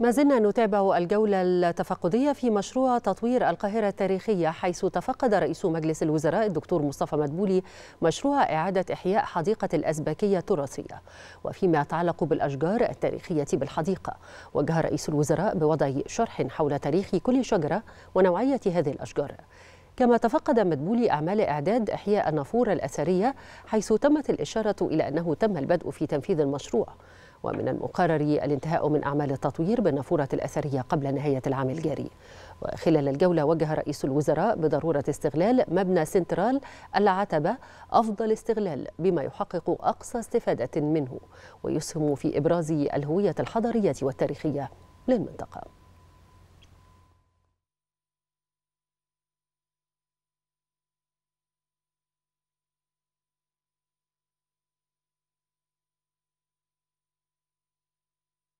ما زلنا نتابع الجولة التفقدية في مشروع تطوير القاهرة التاريخية حيث تفقد رئيس مجلس الوزراء الدكتور مصطفى مدبولي مشروع إعادة إحياء حديقة الأزبكية التراثية وفيما يتعلق بالأشجار التاريخية بالحديقة وجه رئيس الوزراء بوضع شرح حول تاريخ كل شجرة ونوعية هذه الأشجار كما تفقد مدبولي أعمال إعداد إحياء النافورة الأثرية حيث تمت الإشارة إلى أنه تم البدء في تنفيذ المشروع ومن المقرر الانتهاء من أعمال التطوير بالنافورة الأثرية قبل نهاية العام الجاري وخلال الجولة وجه رئيس الوزراء بضرورة استغلال مبنى سنترال العتبة أفضل استغلال بما يحقق أقصى استفادة منه ويسهم في إبراز الهوية الحضارية والتاريخية للمنطقة